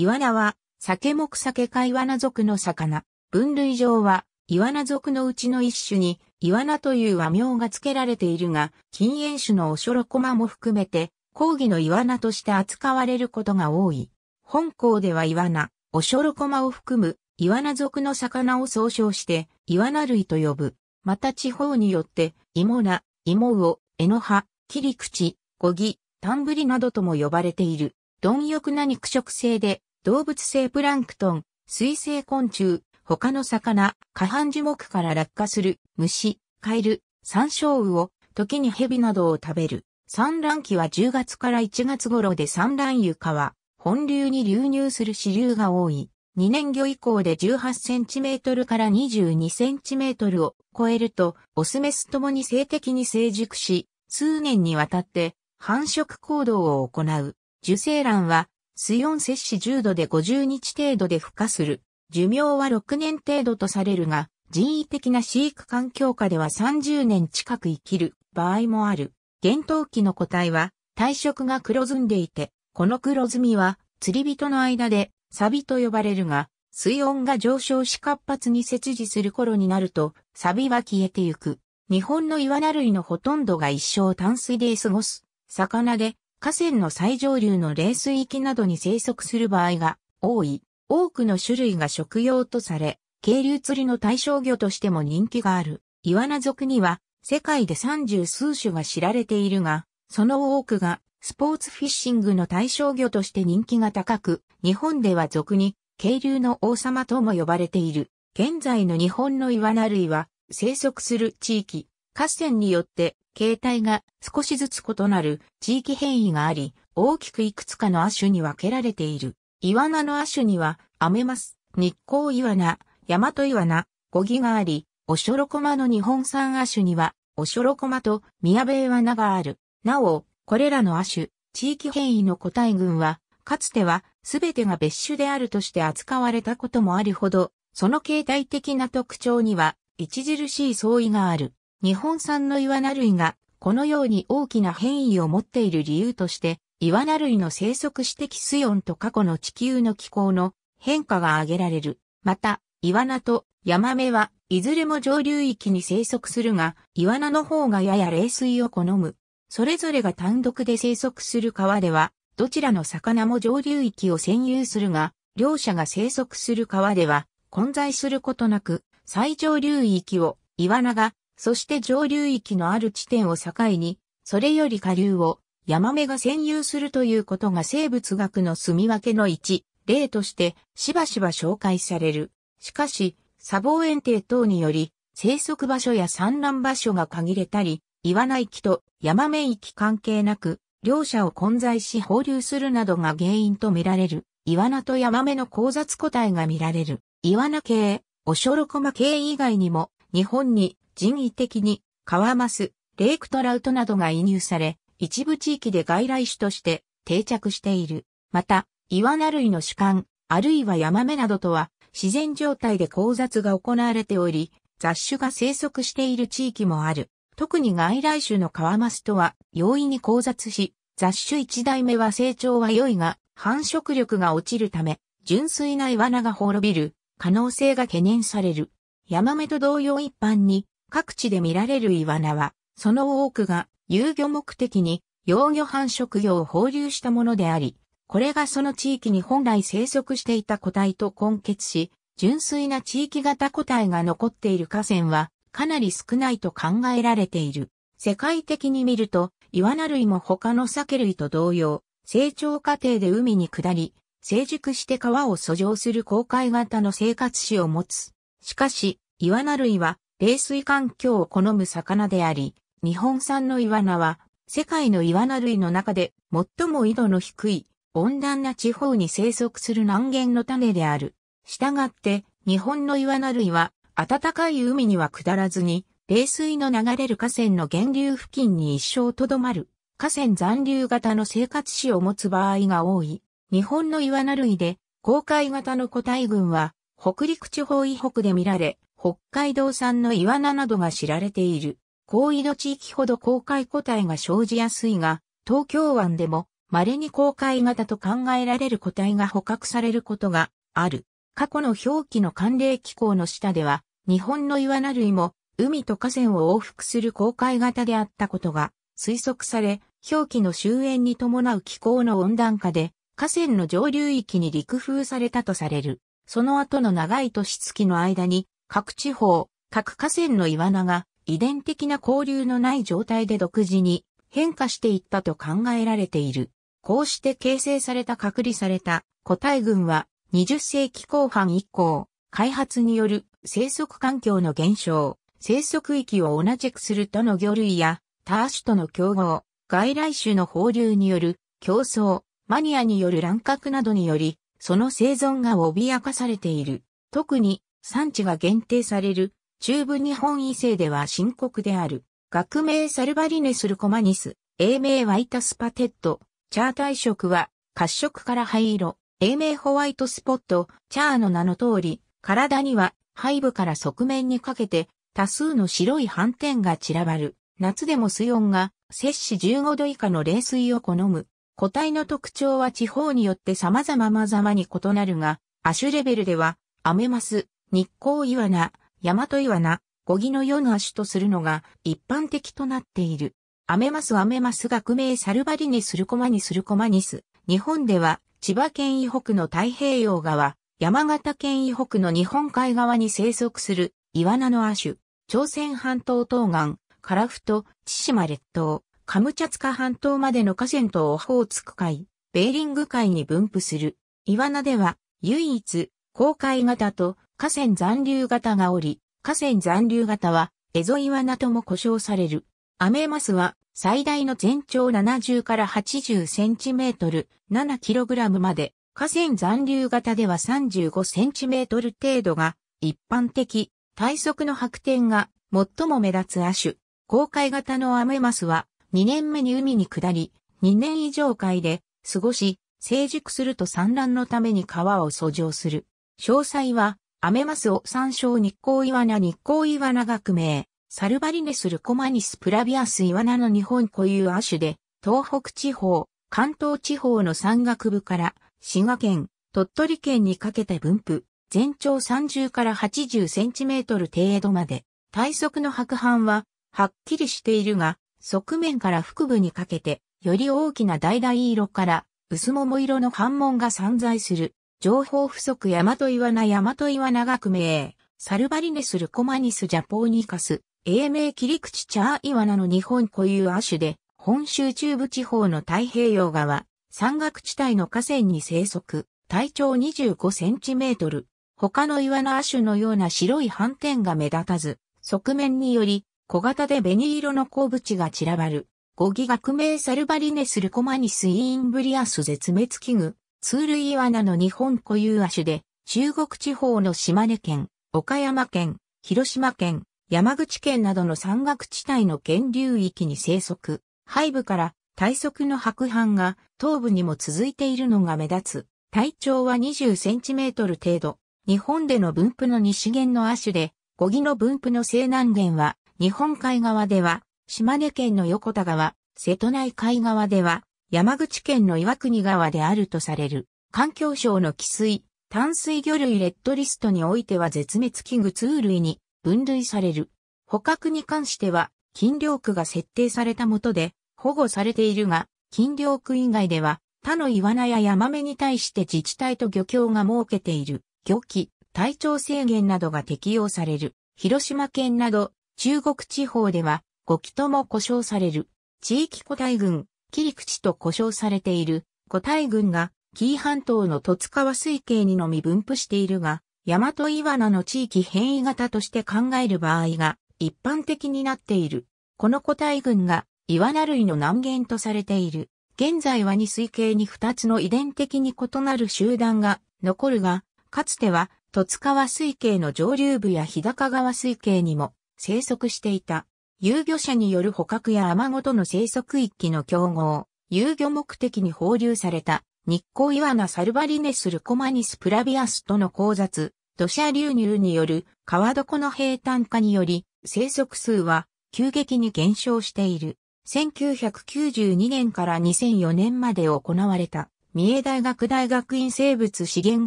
イワナは、酒木酒かイワナ族の魚。分類上は、イワナ族のうちの一種に、イワナという和名が付けられているが、禁煙種のオショロコマも含めて、講義のイワナとして扱われることが多い。本校ではイワナ、オショロコマを含む、イワナ族の魚を総称して、イワナ類と呼ぶ。また地方によって、イモナ、イモウオ、エノハ、キリクチ、ゴギ、タンブリなどとも呼ばれている。貪欲な肉食性で、動物性プランクトン、水生昆虫、他の魚、下半樹木から落下する虫、カエル、山椒魚を、時に蛇などを食べる。産卵期は10月から1月頃で産卵床は本流に流入する支流が多い。2年魚以降で18センチメートルから22センチメートルを超えると、オスメスともに性的に成熟し、数年にわたって繁殖行動を行う。受精卵は水温摂氏10度で50日程度で孵化する。寿命は6年程度とされるが、人為的な飼育環境下では30年近く生きる場合もある。厳冬期の個体は体色が黒ずんでいて、この黒ずみは釣り人の間でサビと呼ばれるが、水温が上昇し活発に切除する頃になると、サビは消えてゆく。日本のイワナ類のほとんどが一生淡水で過ごす。魚で、河川の最上流の冷水域などに生息する場合が多い。多くの種類が食用とされ、渓流釣りの対象魚としても人気がある。イワナ族には世界で三十数種が知られているが、その多くがスポーツフィッシングの対象魚として人気が高く、日本では俗に渓流の王様とも呼ばれている。現在の日本のイワナ類は生息する地域、河川によって形態が少しずつ異なる地域変異があり、大きくいくつかの亜種に分けられている。イワナの亜種には、アメマス、日光イワナ、ヤマトイワナ、ゴギがあり、オショロコマの日本産亜種には、オショロコマと宮部イワナがある。なお、これらの亜種、地域変異の個体群は、かつては全てが別種であるとして扱われたこともあるほど、その形態的な特徴には著しい相違がある。日本産のイワナ類がこのように大きな変異を持っている理由として、イワナ類の生息史的水温と過去の地球の気候の変化が挙げられる。また、イワナとヤマメはいずれも上流域に生息するが、イワナの方がやや冷水を好む。それぞれが単独で生息する川では、どちらの魚も上流域を占有するが、両者が生息する川では混在することなく、最上流域をイワナがそして上流域のある地点を境に、それより下流をヤマメが占有するということが生物学の住み分けの一、例としてしばしば紹介される。しかし、砂防園庭等により、生息場所や産卵場所が限れたり、岩内域とヤマメ域関係なく、両者を混在し放流するなどが原因とみられる。イワナとヤマメの交雑個体が見られる。イワナ系、オショロコマ系以外にも、日本に人為的にカワマス、レイクトラウトなどが移入され、一部地域で外来種として定着している。また、イワナ類の主観、あるいはヤマメなどとは、自然状態で交雑が行われており、雑種が生息している地域もある。特に外来種のカワマスとは容易に交雑し、雑種一代目は成長は良いが、繁殖力が落ちるため、純粋なイワナが滅びる可能性が懸念される。ヤマメと同様一般に各地で見られるイワナは、その多くが遊漁目的に幼魚繁殖魚を放流したものであり、これがその地域に本来生息していた個体と混血し、純粋な地域型個体が残っている河川はかなり少ないと考えられている。世界的に見ると、イワナ類も他のサケ類と同様、成長過程で海に下り、成熟して川を遡上する公海型の生活史を持つ。しかし、イワナ類は冷水環境を好む魚であり、日本産のイワナは、世界のイワナ類の中で最も緯度の低い温暖な地方に生息する南限の種である。したがって、日本のイワナ類は暖かい海には下らずに、冷水の流れる河川の源流付近に一生とどまる、河川残留型の生活史を持つ場合が多い。日本のイワナ類で、公海型の個体群は、北陸地方以北で見られ、北海道産のイワナなどが知られている。高緯度地域ほど公開個体が生じやすいが、東京湾でも稀に公開型と考えられる個体が捕獲されることがある。過去の表記の寒冷気候の下では、日本のイワナ類も海と河川を往復する公開型であったことが推測され、表記の終焉に伴う気候の温暖化で、河川の上流域に陸封されたとされる。その後の長い年月の間に、各地方、各河川のイワナが遺伝的な交流のない状態で独自に変化していったと考えられている。こうして形成された隔離された個体群は20世紀後半以降、開発による生息環境の減少、生息域を同じくするとの魚類やタシ種との競合、外来種の放流による競争、マニアによる乱獲などにより、その生存が脅かされている。特に産地が限定される中部日本異性では深刻である。学名サルバリネスルコマニス、英名ワイタスパテッド、チャー体色は褐色から灰色、英名ホワイトスポット、チャーの名の通り、体には背部から側面にかけて多数の白い斑点が散らばる。夏でも水温が摂氏15度以下の冷水を好む。個体の特徴は地方によって様々まざまに異なるが、アシュレベルでは、アメマス、日光イワナ、ヤマトイワナ、ゴギの世の足とするのが一般的となっている。アメマスアメマス学名サルバリにスルコマニスルコマニス。日本では千葉県以北の太平洋側、山形県以北の日本海側に生息するイワナの亜種、朝鮮半島東岸、カラフト、千島列島、カムチャツカ半島までの河川とオホーツク海、ベーリング海に分布する。イワナでは唯一、公海型と河川残留型がおり、河川残留型は、エゾイワナとも呼称される。アメマスは、最大の全長70から80センチメートル、7キログラムまで、河川残留型では35センチメートル程度が、一般的、体側の白点が、最も目立つ亜種。公開型のアメマスは、2年目に海に下り、2年以上海で、過ごし、成熟すると産卵のために川を遡上する。詳細は、アメマスを参照日光イワナ日光イワナ学名、サルバリネスルコマニスプラビアスイワナの日本固有亜種で、東北地方、関東地方の山岳部から、滋賀県、鳥取県にかけて分布、全長30から80センチメートル程度まで、体側の白斑は、はっきりしているが、側面から腹部にかけて、より大きな橙色から、薄桃色の斑紋が散在する。情報不足山と岩な、山と岩な学名、サルバリネスルコマニスジャポーニカス、英名切り口チャーイワナの日本固有亜種で、本州中部地方の太平洋側、山岳地帯の河川に生息、体長25センチメートル。他のイワナ亜種のような白い斑点が目立たず、側面により小型で紅色の鉱物が散らばる。語義学名サルバリネスルコマニスインブリアス絶滅危惧。通類イワナの日本固有亜種で、中国地方の島根県、岡山県、広島県、山口県などの山岳地帯の源流域に生息。背部から体側の白斑が頭部にも続いているのが目立つ。体長は20センチメートル程度。日本での分布の西限の亜種で、小木の分布の西南限は、日本海側では、島根県の横田川、瀬戸内海側では、山口県の岩国川であるとされる、環境省の汽水、淡水魚類レッドリストにおいては絶滅危惧通類に分類される。捕獲に関しては、金漁区が設定されたもとで保護されているが、金漁区以外では他のイワナやヤマメに対して自治体と漁協が設けている漁期、体調制限などが適用される。広島県など中国地方では5期とも呼称される地域個体群切り口と呼称されている個体群が紀伊半島の十津川水系にのみ分布しているが、大和岩名の地域変異型として考える場合が一般的になっている。この個体群が岩名類の南限とされている。現在は2水系に2つの遺伝的に異なる集団が残るが、かつては十津川水系の上流部や日高川水系にも生息していた。遊漁者による捕獲やアマゴとの生息域の競合、遊漁目的に放流された、日光イワナサルバリネスルコマニスプラビアスとの交雑、土砂流入による川床の平坦化により、生息数は急激に減少している。1992年から2004年まで行われた、三重大学大学院生物資源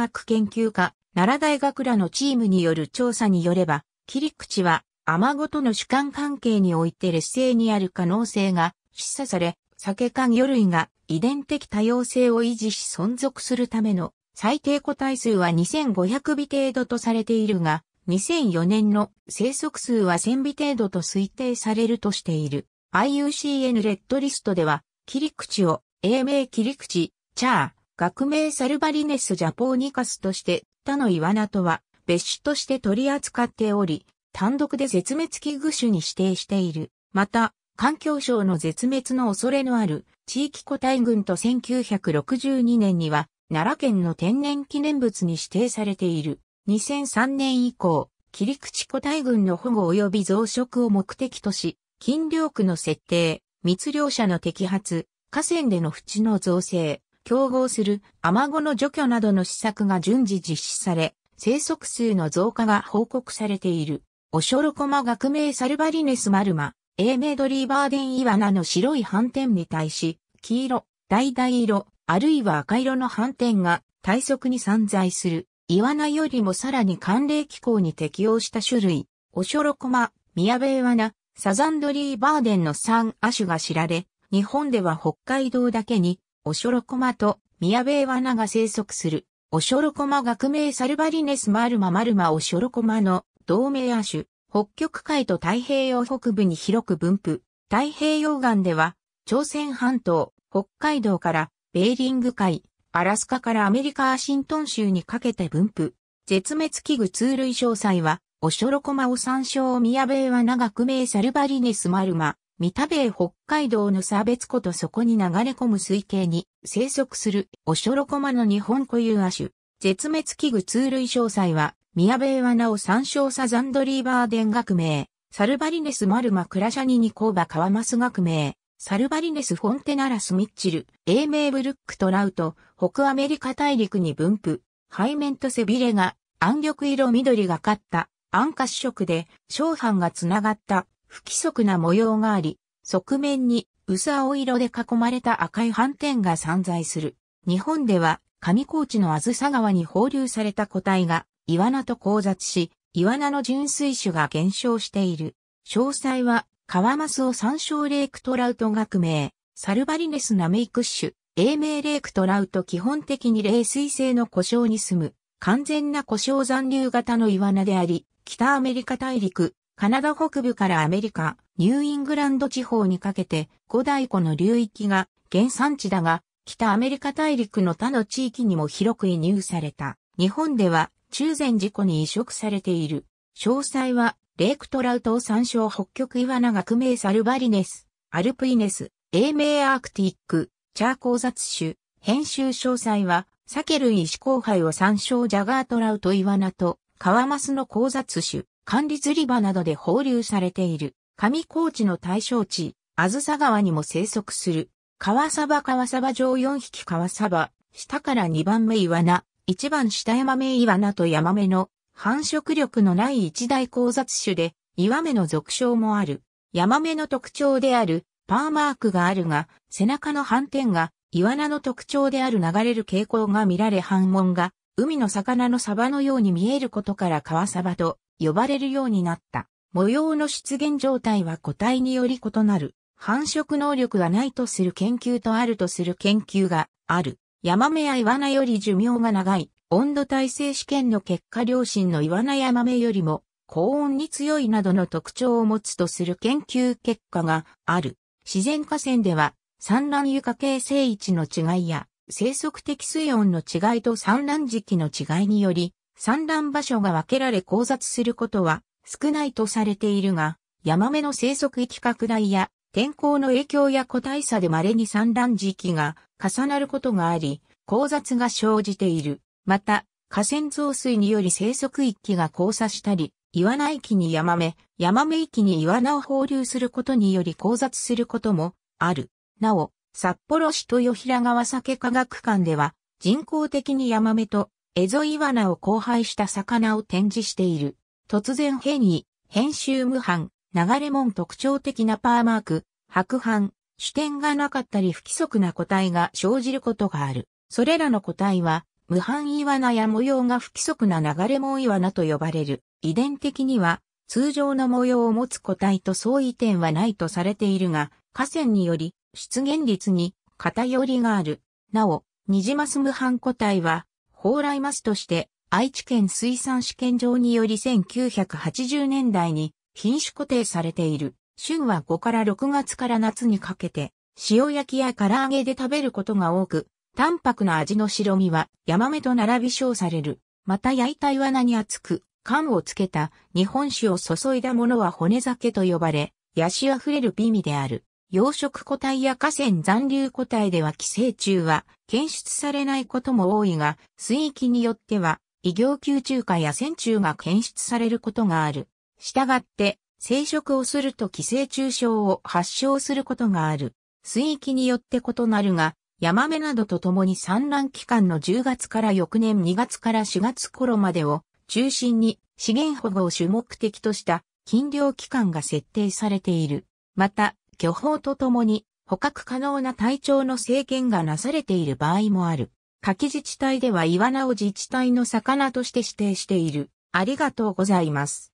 学研究科、奈良大学らのチームによる調査によれば、切り口はアマゴとの主観関係において劣勢にある可能性が示唆され、酒か魚類が遺伝的多様性を維持し存続するための最低個体数は2500尾程度とされているが、2004年の生息数は1000尾程度と推定されるとしている。IUCN レッドリストでは、切り口を英名切り口、チャー、学名サルバリネスジャポーニカスとして、他のイワナとは別種として取り扱っており、単独で絶滅危惧種に指定している。また、環境省の絶滅の恐れのある地域個体群と1962年には奈良県の天然記念物に指定されている。2003年以降、切り口個体群の保護及び増殖を目的とし、金漁区の設定、密漁者の摘発、河川での縁の造成、競合するアマゴの除去などの施策が順次実施され、生息数の増加が報告されている。おしょろこま学名サルバリネスマルマ、英名ドリーバーデンイワナの白い斑点に対し、黄色、橙色、あるいは赤色の斑点が体側に散在する、イワナよりもさらに寒冷気候に適応した種類、オショロコマ、ミヤベイワナ、サザンドリーバーデンの3亜種が知られ、日本では北海道だけに、オショロコマとミヤベイワナが生息する、オショロコマ学名サルバリネスマルママルマオショロコマの同盟亜種、北極海と太平洋北部に広く分布。太平洋岸では、朝鮮半島、北海道からベーリング海、アラスカからアメリカ・アシントン州にかけて分布。絶滅危惧通類詳細は、オショロコマオ参照。オミヤベイは長く名サルバリネスマルマ、ミタベイ北海道の差別湖とそこに流れ込む水系に生息するオショロコマの日本固有亜種。絶滅危惧通類詳細は、宮部はなお参照サザンドリーバーデン学名、サルバリネスマルマクラシャニニコーバカワマス学名、サルバリネスフォンテナラスミッチル、英名ブルックトラウト、北アメリカ大陸に分布、背面と背びれが暗緑色緑がかった暗褐色で小斑がつながった不規則な模様があり、側面に薄青色で囲まれた赤い斑点が散在する。日本では上高地のあずさ川に放流された個体がイワナと交雑し、イワナの純粋種が減少している。詳細は、カワマスを参照レイクトラウト学名、サルバリネスナメイクッシュ、英名レイクトラウト基本的に冷水性の故障に住む、完全な故障残留型のイワナであり、北アメリカ大陸、カナダ北部からアメリカ、ニューイングランド地方にかけて、五大湖の流域が原産地だが、北アメリカ大陸の他の地域にも広く移入された。日本では中禅寺湖に移植されている。詳細は、レイクトラウトを参照北極岩名学名サルバリネス、アルプイネス、英名アークティック、チャー交雑種。編集詳細は、サケル石交配を参照ジャガートラウト岩名と、カワマスの交雑種、管理釣り場などで放流されている。上高地の対象地、あずさ川にも生息する。川サバ川サバ上4匹川サバ、下から2番目イワナ、一番下ヤマメイワナとヤマメの繁殖力のない一大交雑種で、イワメの俗称もある。ヤマメの特徴であるパーマークがあるが、背中の斑点がイワナの特徴である流れる傾向が見られ斑紋が海の魚のサバのように見えることから川サバと呼ばれるようになった。模様の出現状態は個体により異なる。繁殖能力がないとする研究とあるとする研究がある。ヤマメやイワナより寿命が長い、温度耐性試験の結果両親のイワナヤマメよりも高温に強いなどの特徴を持つとする研究結果がある。自然河川では産卵床形成位置の違いや生息的水温の違いと産卵時期の違いにより産卵場所が分けられ交雑することは少ないとされているが、ヤマメの生息域拡大や天候の影響や個体差で稀に産卵時期が重なることがあり、交雑が生じている。また、河川増水により生息域が交差したり、岩内域にヤマメ、ヤマメ域に岩名を放流することにより交雑することもある。なお、札幌市豊平川酒科学館では、人工的にヤマメとエゾイワナを交配した魚を展示している。突然変異、編集無反、流れ門特徴的なパーマーク、白斑、主点がなかったり不規則な個体が生じることがある。それらの個体は、無反。イワナや模様が不規則な流れ藻イワナと呼ばれる。遺伝的には、通常の模様を持つ個体と相違点はないとされているが、河川により、出現率に偏りがある。なお、ニジマス無斑個体は、蓬莱マスとして、愛知県水産試験場により1980年代に品種固定されている。旬は5から6月から夏にかけて、塩焼きや唐揚げで食べることが多く、淡白な味の白身はヤマメと並び称される。また焼いたイワナに厚く、缶をつけた日本酒を注いだものは骨酒と呼ばれ、ヤシあふれる美味である。養殖個体や河川残留個体では寄生虫は検出されないことも多いが、水域によっては異形級中華や線虫が検出されることがある。したがって、生殖をすると寄生虫症を発症することがある。水域によって異なるが、ヤマメなどと共に産卵期間の10月から翌年2月から4月頃までを中心に資源保護を主目的とした禁漁期間が設定されている。また、漁法と共に捕獲可能な体調の制限がなされている場合もある。柿自治体ではイワナを自治体の魚として指定している。ありがとうございます。